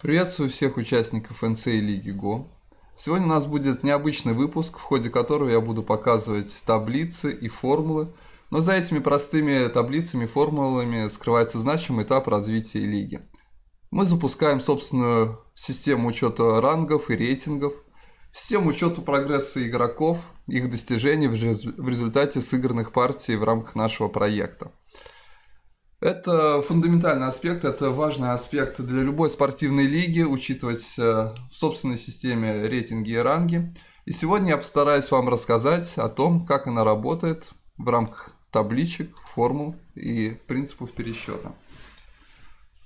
Приветствую всех участников НЦ Лиги ГО. Сегодня у нас будет необычный выпуск, в ходе которого я буду показывать таблицы и формулы, но за этими простыми таблицами и формулами скрывается значимый этап развития лиги. Мы запускаем собственную систему учета рангов и рейтингов, систему учета прогресса игроков, их достижений в результате сыгранных партий в рамках нашего проекта. Это фундаментальный аспект, это важный аспект для любой спортивной лиги, учитывать э, в собственной системе рейтинги и ранги. И сегодня я постараюсь вам рассказать о том, как она работает в рамках табличек, формул и принципов пересчета.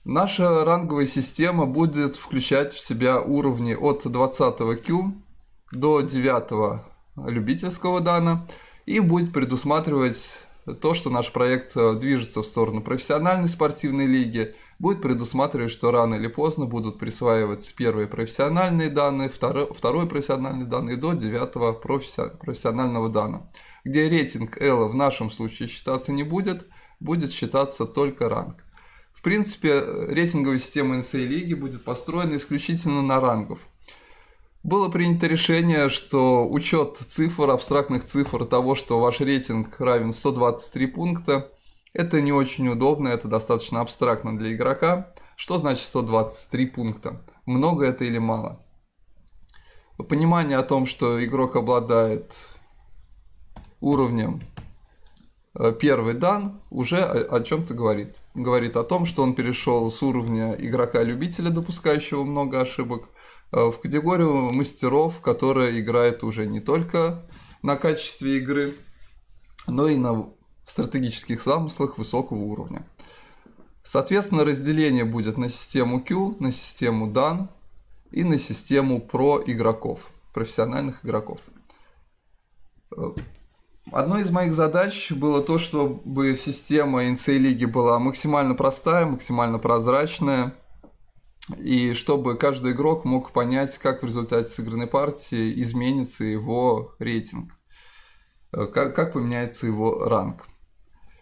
Наша ранговая система будет включать в себя уровни от 20 Q до 9 любительского дана и будет предусматривать то, что наш проект э, движется в сторону профессиональной спортивной лиги, будет предусматривать, что рано или поздно будут присваиваться первые профессиональные данные, второй, второй профессиональный данные до девятого профессионального дана, где рейтинг Элла в нашем случае считаться не будет, будет считаться только ранг. В принципе, э, рейтинговая система NCA а лиги будет построена исключительно на рангов – было принято решение, что учет цифр, абстрактных цифр того, что ваш рейтинг равен 123 пункта, это не очень удобно, это достаточно абстрактно для игрока. Что значит 123 пункта? Много это или мало? Понимание о том, что игрок обладает уровнем э, первый дан, уже о, о чем-то говорит. Говорит о том, что он перешел с уровня игрока-любителя, допускающего много ошибок, Э, в категорию мастеров, которые играют уже не только на качестве игры, но и на стратегических замыслах высокого уровня. Соответственно, разделение будет на систему Q, на систему DAN и на систему про игроков, профессиональных игроков. Э, одной из моих задач было то, чтобы система NC лиги была максимально простая, максимально прозрачная, и чтобы каждый игрок мог понять, как в результате сыгранной партии изменится его рейтинг, э, как, как поменяется его ранг.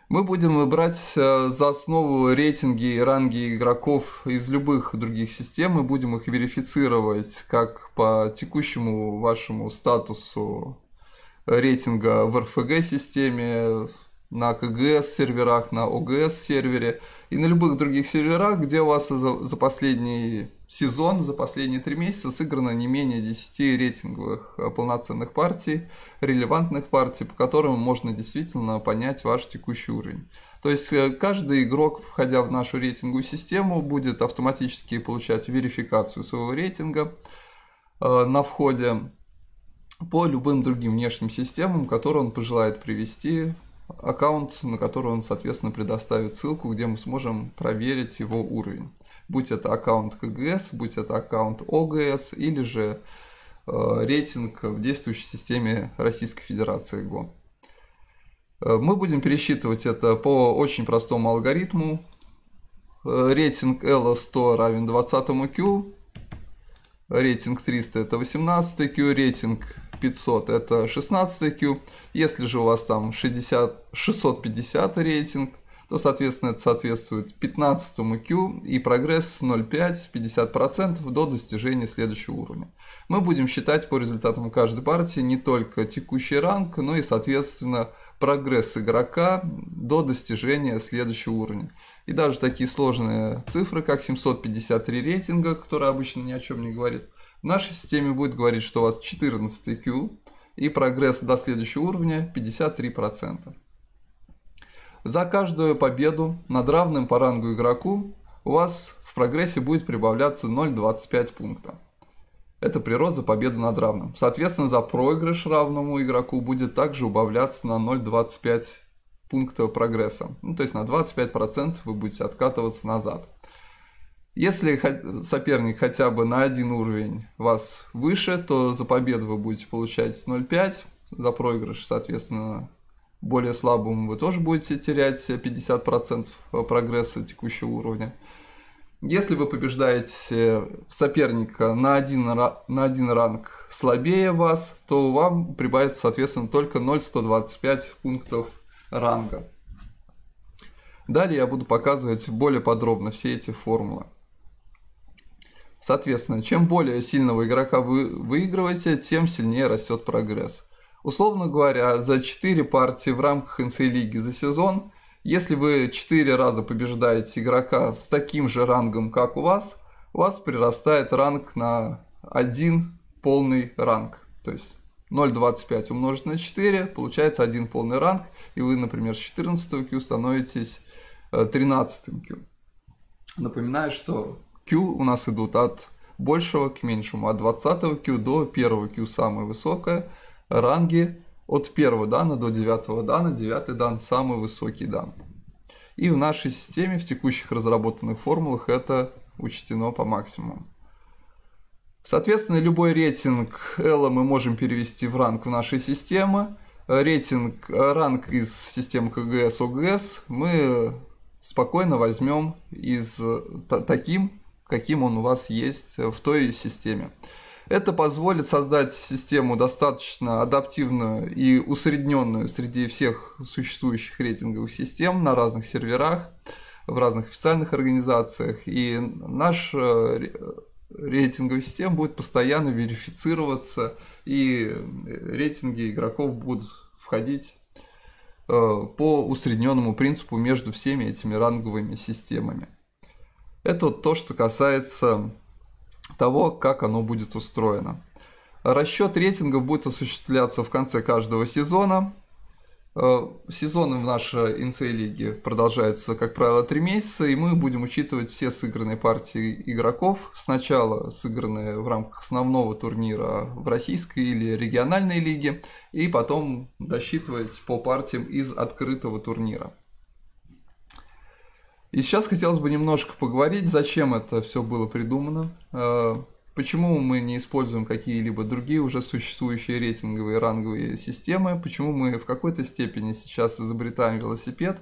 Мы будем брать э, за основу рейтинги и ранги игроков из любых других систем и будем их верифицировать как по текущему вашему статусу рейтинга в РФГ-системе, на КГС-серверах, на ОГС-сервере и на любых других серверах, где у вас за, за последний сезон, за последние три месяца сыграно не менее 10 рейтинговых э, полноценных партий, релевантных партий, по которым можно действительно понять ваш текущий уровень. То есть э, каждый игрок, входя в нашу рейтинговую систему, будет автоматически получать верификацию своего рейтинга э, на входе по любым другим внешним системам, которые он пожелает привести аккаунт, на который он, соответственно, предоставит ссылку, где мы сможем проверить его уровень. Будь это аккаунт КГС, будь это аккаунт ОГС или же э, рейтинг в действующей системе Российской Федерации ГО. Э, мы будем пересчитывать это по очень простому алгоритму. Э, рейтинг L100 равен 20 Q, рейтинг 300 это 18 Q, рейтинг 500 это 16 Q. Если же у вас там 60, 650 рейтинг, то, соответственно, это соответствует 15 Q и прогресс 0,5-50% до достижения следующего уровня. Мы будем считать по результатам каждой партии не только текущий ранг, но и, соответственно, прогресс игрока до достижения следующего уровня. И даже такие сложные цифры, как 753 рейтинга, которые обычно ни о чем не говорит – в нашей системе будет говорить, что у вас 14 Q и прогресс до следующего уровня 53%. За каждую победу над равным по рангу игроку у вас в прогрессе будет прибавляться 0,25 пункта. Это прирост за победу над равным. Соответственно, за проигрыш равному игроку будет также убавляться на 0,25 пункта прогресса. Ну, то есть на 25% вы будете откатываться назад. Если соперник хотя бы на один уровень вас выше, то за победу вы будете получать 0,5, за проигрыш, соответственно, более слабым вы тоже будете терять 50% э, прогресса текущего уровня. Если вы побеждаете соперника на один, на один ранг слабее вас, то вам прибавится, соответственно, только 0,125 пунктов ранга. Далее я буду показывать более подробно все эти формулы. Соответственно, чем более сильного игрока вы выигрываете, тем сильнее растет прогресс. Условно говоря, за 4 партии в рамках НС лиги за сезон, если вы 4 раза побеждаете игрока с таким же рангом, как у вас, у вас прирастает ранг на один полный ранг. То есть 0,25 умножить на 4, получается один полный ранг, и вы, например, с 14 Q становитесь 13 э, Q. Напоминаю, что Q у нас идут от большего к меньшему, от 20 Q до 1 Q самое высокое, ранги от 1 дана до 9 дана, 9 дан самый высокий дан. И в нашей системе, в текущих разработанных формулах это учтено по максимуму. Соответственно, любой рейтинг L мы можем перевести в ранг в нашей системе, Рейтинг, ранг из системы КГС, ОГС мы спокойно возьмем из таким каким он у вас есть э, в той системе. Это позволит создать систему достаточно адаптивную и усредненную среди всех существующих рейтинговых систем на разных серверах, в разных официальных организациях. И наш э, рейтинговый систем будет постоянно верифицироваться, и э, рейтинги игроков будут входить по усредненному принципу между всеми этими ранговыми системами. Это вот то, что касается того, как оно будет устроено. Расчет рейтингов будет осуществляться в конце каждого сезона. Э, сезоны в нашей НЦ-лиге продолжаются, как правило, 3 месяца, и мы будем учитывать все сыгранные партии игроков. Сначала сыгранные в рамках основного турнира в российской или региональной лиге, и потом досчитывать по партиям из открытого турнира. И сейчас хотелось бы немножко поговорить, зачем это все было придумано, э, почему мы не используем какие-либо другие уже существующие рейтинговые и ранговые системы, почему мы в какой-то степени сейчас изобретаем велосипед.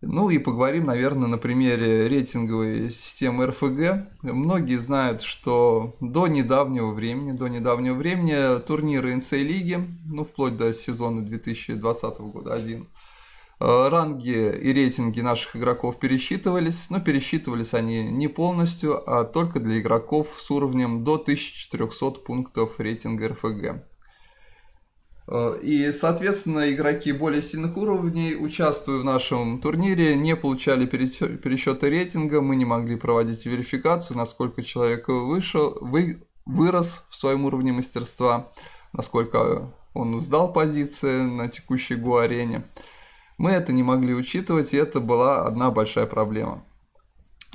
Ну и поговорим, наверное, на примере рейтинговой системы РФГ. Многие знают, что до недавнего времени, до недавнего времени турниры НЦ-лиги, ну вплоть до сезона 2020 года один. Э, ранги и рейтинги наших игроков пересчитывались, но пересчитывались они не полностью, а только для игроков с уровнем до 1400 пунктов рейтинга РФГ. Э, и, соответственно, игроки более сильных уровней, участвуя в нашем турнире, не получали пересчета рейтинга, мы не могли проводить верификацию, насколько человек вышел, вы, вырос в своем уровне мастерства, насколько он сдал позиции на текущей гуарене. арене мы это не могли учитывать, и это была одна большая проблема.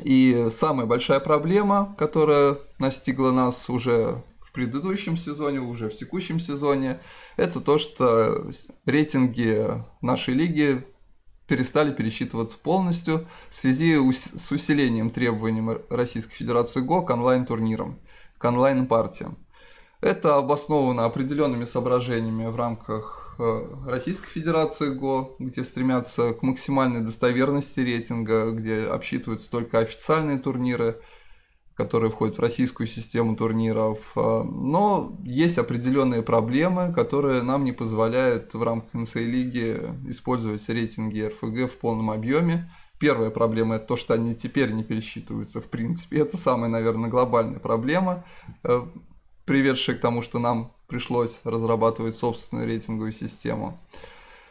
И самая большая проблема, которая настигла нас уже в предыдущем сезоне, уже в текущем сезоне, это то, что рейтинги нашей лиги перестали пересчитываться полностью в связи с усилением требований Российской Федерации ГО к онлайн-турнирам, к онлайн-партиям. Это обосновано определенными соображениями в рамках Э, Российской Федерации ГО, где стремятся к максимальной достоверности рейтинга, где обсчитываются только официальные турниры, которые входят в российскую систему турниров. Э, но есть определенные проблемы, которые нам не позволяют в рамках НСА лиги использовать рейтинги РФГ в полном объеме. Первая проблема это то, что они теперь не пересчитываются в принципе. Это самая, наверное, глобальная проблема. Э, приведшее к тому, что нам пришлось разрабатывать собственную рейтинговую систему.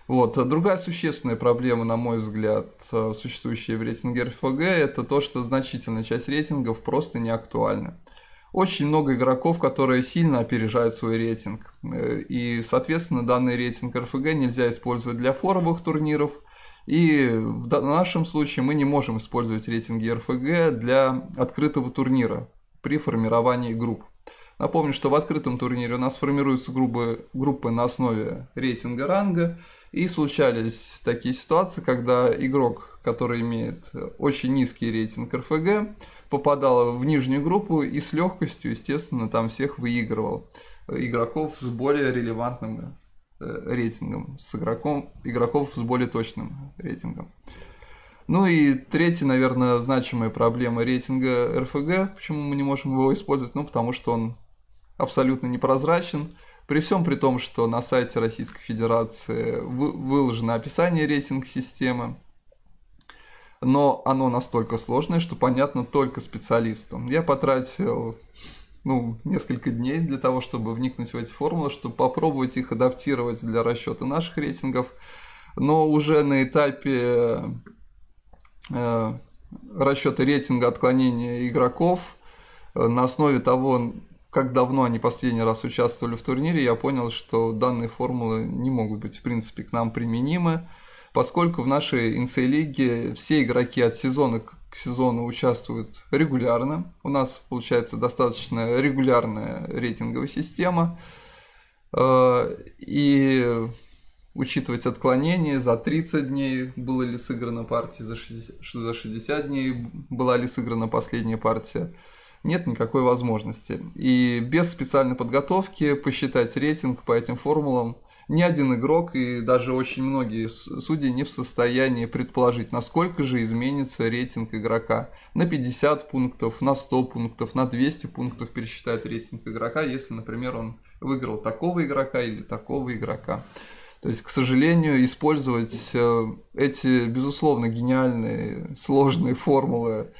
Вот. Другая существенная проблема, на мой взгляд, э, существующая в рейтинге РФГ, это то, что значительная часть рейтингов просто не актуальна. Очень много игроков, которые сильно опережают свой рейтинг. Э, и, соответственно, данный рейтинг РФГ нельзя использовать для форовых турниров. И в нашем случае мы не можем использовать рейтинги РФГ для открытого турнира при формировании групп. Напомню, что в открытом турнире у нас формируются группы, группы на основе рейтинга ранга, и случались такие ситуации, когда игрок, который имеет очень низкий рейтинг РФГ, попадал в нижнюю группу и с легкостью, естественно, там всех выигрывал игроков с более релевантным э, рейтингом, с игроком, игроков с более точным рейтингом. Ну и третья, наверное, значимая проблема рейтинга РФГ, почему мы не можем его использовать, ну потому что он абсолютно непрозрачен. При всем при том, что на сайте Российской Федерации выложено описание рейтинг-системы, но оно настолько сложное, что понятно только специалисту. Я потратил ну, несколько дней для того, чтобы вникнуть в эти формулы, чтобы попробовать их адаптировать для расчета наших рейтингов. Но уже на этапе э, расчета рейтинга отклонения игроков э, на основе того, как давно они последний раз участвовали в турнире, я понял, что данные формулы не могут быть, в принципе, к нам применимы, поскольку в нашей НЦ-лиге все игроки от сезона к сезону участвуют регулярно. У нас получается достаточно регулярная рейтинговая система. Э, и учитывать отклонения за 30 дней, было ли сыграна партия, за 60, за 60 дней была ли сыграна последняя партия – нет никакой возможности. И без специальной подготовки посчитать рейтинг по этим формулам ни один игрок и даже очень многие судьи не в состоянии предположить, насколько же изменится рейтинг игрока. На 50 пунктов, на 100 пунктов, на 200 пунктов пересчитать рейтинг игрока, если, например, он выиграл такого игрока или такого игрока. То есть, к сожалению, использовать э, эти, безусловно, гениальные, сложные формулы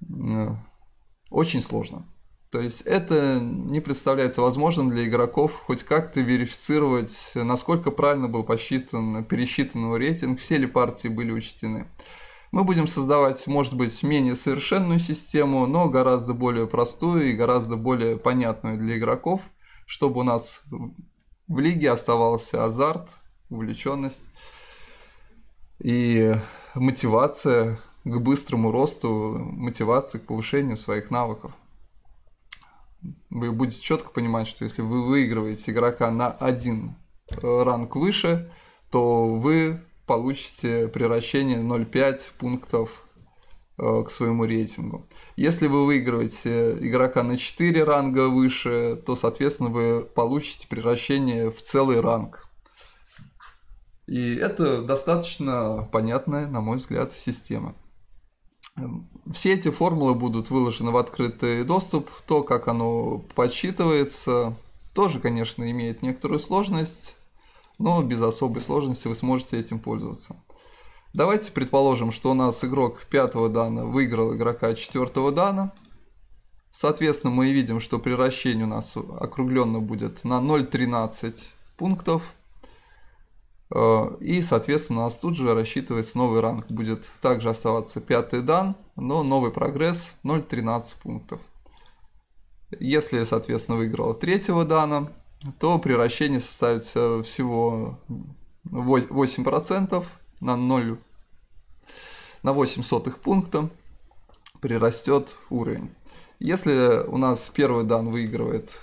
э, очень сложно. То есть это не представляется возможным для игроков хоть как-то верифицировать, насколько правильно был посчитан, пересчитан рейтинг, все ли партии были учтены. Мы будем создавать, может быть, менее совершенную систему, но гораздо более простую и гораздо более понятную для игроков, чтобы у нас в лиге оставался азарт, увлеченность и мотивация к быстрому росту мотивации, к повышению своих навыков. Вы будете четко понимать, что если вы выигрываете игрока на один ранг выше, то вы получите превращение 0,5 пунктов э, к своему рейтингу. Если вы выигрываете игрока на 4 ранга выше, то, соответственно, вы получите превращение в целый ранг. И это достаточно понятная, на мой взгляд, система. Эм, все эти формулы будут выложены в открытый доступ. То, как оно подсчитывается, тоже, конечно, имеет некоторую сложность, но без особой сложности вы сможете этим пользоваться. Давайте предположим, что у нас игрок пятого дана выиграл игрока четвертого дана. Соответственно, мы видим, что приращение у нас округленно будет на 0,13 пунктов – Э, и, соответственно, у нас тут же рассчитывается новый ранг. Будет также оставаться пятый дан, но новый прогресс 0.13 пунктов. Если, соответственно, выиграла третьего дана, то приращение составит всего 8% на 0, на 8 сотых пункта прирастет уровень. Если у нас первый дан выигрывает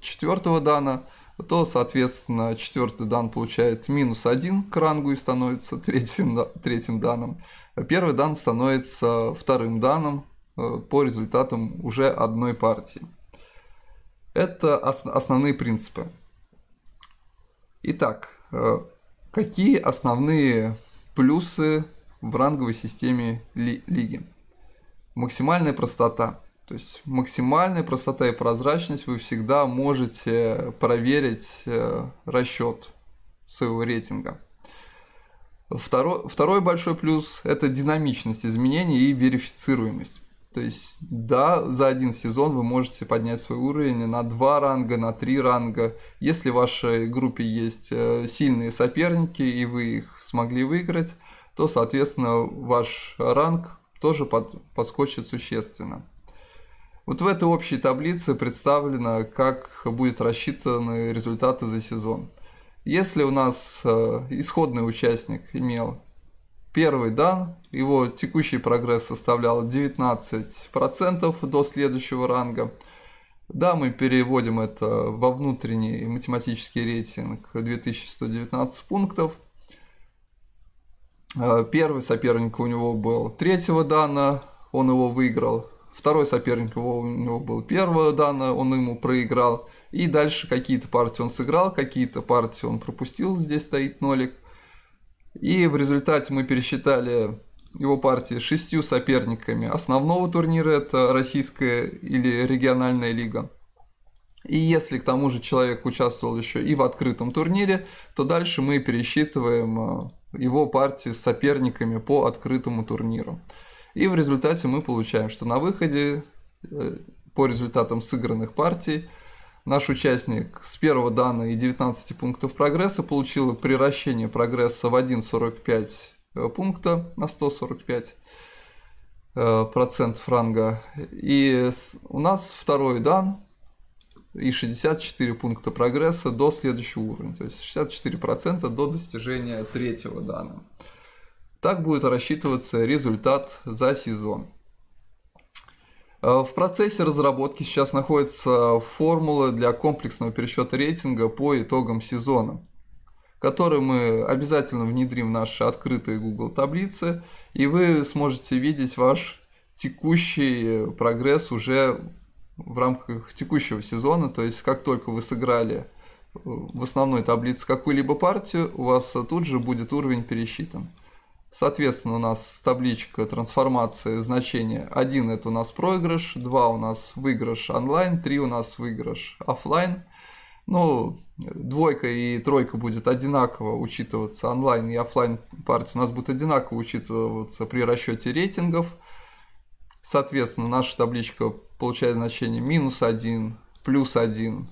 четвертого дана – то, соответственно, четвертый дан получает минус один к рангу и становится третьим, третьим данным. Первый дан становится вторым данным э, по результатам уже одной партии. Это основные принципы. Итак, э, какие основные плюсы в ранговой системе ли лиги? Максимальная простота – то есть максимальная простота и прозрачность вы всегда можете проверить э, расчет своего рейтинга. Второй, второй большой плюс – это динамичность изменений и верифицируемость. То есть, да, за один сезон вы можете поднять свой уровень на два ранга, на три ранга. Если в вашей группе есть э, сильные соперники, и вы их смогли выиграть, то, соответственно, ваш ранг тоже под, подскочит существенно. Вот в этой общей таблице представлено, как будут рассчитаны результаты за сезон. Если у нас э, исходный участник имел первый дан, его текущий прогресс составлял 19% до следующего ранга. Да, мы переводим это во внутренний математический рейтинг 2119 пунктов. Э, первый соперник у него был третьего дана, он его выиграл. Второй соперник его, у него был первое данное, он ему проиграл. И дальше какие-то партии он сыграл, какие-то партии он пропустил, здесь стоит нолик. И в результате мы пересчитали его партии шестью соперниками основного турнира, это российская или региональная лига. И если к тому же человек участвовал еще и в открытом турнире, то дальше мы пересчитываем э, его партии с соперниками по открытому турниру. И в результате мы получаем, что на выходе э, по результатам сыгранных партий наш участник с первого дана и 19 пунктов прогресса получил приращение прогресса в 1,45 э, пункта на 145 э, процент франга. И у нас второй дан и 64 пункта прогресса до следующего уровня. То есть 64% процента до достижения третьего дана. Так будет рассчитываться результат за сезон. Э, в процессе разработки сейчас находится формулы для комплексного пересчета рейтинга по итогам сезона, которые мы обязательно внедрим в наши открытые Google таблицы, и вы сможете видеть ваш текущий прогресс уже в рамках текущего сезона, то есть как только вы сыграли э, в основной таблице какую-либо партию, у вас тут же будет уровень пересчитан. Соответственно, у нас табличка трансформации значения 1 это у нас проигрыш, 2 у нас выигрыш онлайн, 3 у нас выигрыш офлайн. Ну, двойка и тройка будет одинаково учитываться, онлайн и офлайн партии у нас будут одинаково учитываться при расчете рейтингов. Соответственно, наша табличка получает значение минус 1, плюс 1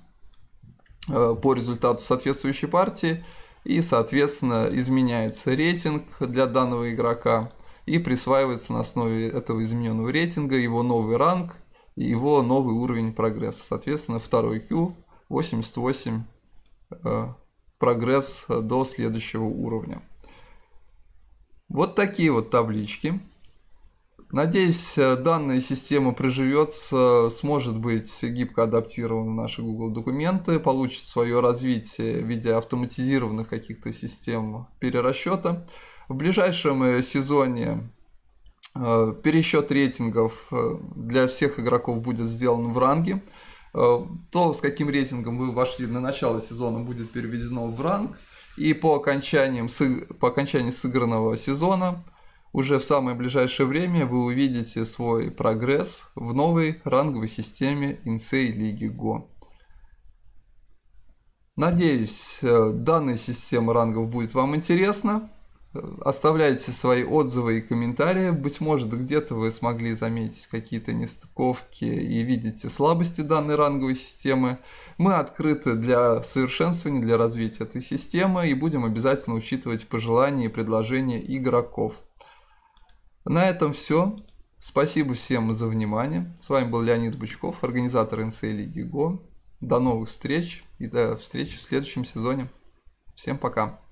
э, по результату соответствующей партии – и, соответственно, изменяется рейтинг для данного игрока и присваивается на основе этого измененного рейтинга его новый ранг и его новый уровень прогресса. Соответственно, второй Q 88 э, прогресс до следующего уровня. Вот такие вот таблички. Надеюсь, данная система приживется, сможет быть гибко адаптирована в наши Google документы, получит свое развитие в виде автоматизированных каких-то систем перерасчета. В ближайшем э, сезоне э, пересчет рейтингов э, для всех игроков будет сделан в ранге. То, с каким рейтингом вы вошли на начало сезона, будет переведено в ранг. И по, окончаниям, по окончании сыгранного сезона уже в самое ближайшее время вы увидите свой прогресс в новой ранговой системе Insei Лиги Го. Надеюсь, э, данная система рангов будет вам интересна. Э, оставляйте свои отзывы и комментарии. Быть может, где-то вы смогли заметить какие-то нестыковки и видите слабости данной ранговой системы. Мы открыты для совершенствования, для развития этой системы и будем обязательно учитывать пожелания и предложения игроков. На этом все. Спасибо всем за внимание. С вами был Леонид Бучков, организатор НСА Лиги До новых встреч и до встречи в следующем сезоне. Всем пока.